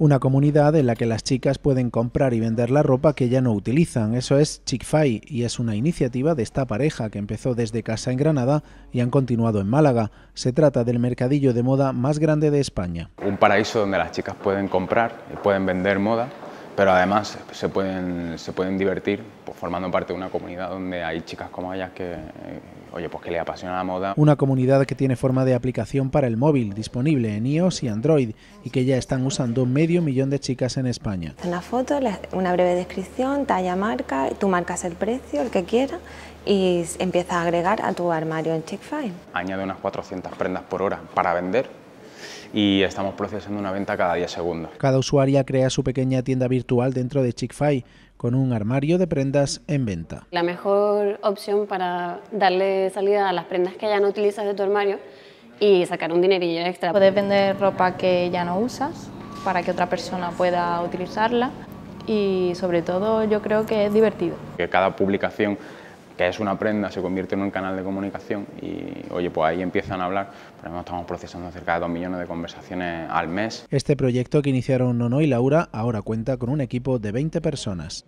una comunidad en la que las chicas pueden comprar y vender la ropa que ya no utilizan. Eso es chick y es una iniciativa de esta pareja que empezó desde casa en Granada y han continuado en Málaga. Se trata del mercadillo de moda más grande de España. Un paraíso donde las chicas pueden comprar, y pueden vender moda, pero además se pueden, se pueden divertir formando parte de una comunidad donde hay chicas como ellas que, oye, pues que le apasiona la moda. Una comunidad que tiene forma de aplicación para el móvil, disponible en iOS y Android, y que ya están usando medio millón de chicas en España. la foto, una breve descripción, talla, marca, tú marcas el precio, el que quiera, y empiezas a agregar a tu armario en chick Añade unas 400 prendas por hora para vender y estamos procesando una venta cada 10 segundos. Cada usuaria crea su pequeña tienda virtual dentro de chick con un armario de prendas en venta. La mejor opción para darle salida a las prendas que ya no utilizas de tu armario y sacar un dinerillo extra. Puedes vender ropa que ya no usas para que otra persona pueda utilizarla y sobre todo yo creo que es divertido. Que cada publicación que es una prenda, se convierte en un canal de comunicación y, oye, pues ahí empiezan a hablar. pero estamos procesando cerca de 2 millones de conversaciones al mes. Este proyecto que iniciaron Nono y Laura ahora cuenta con un equipo de 20 personas.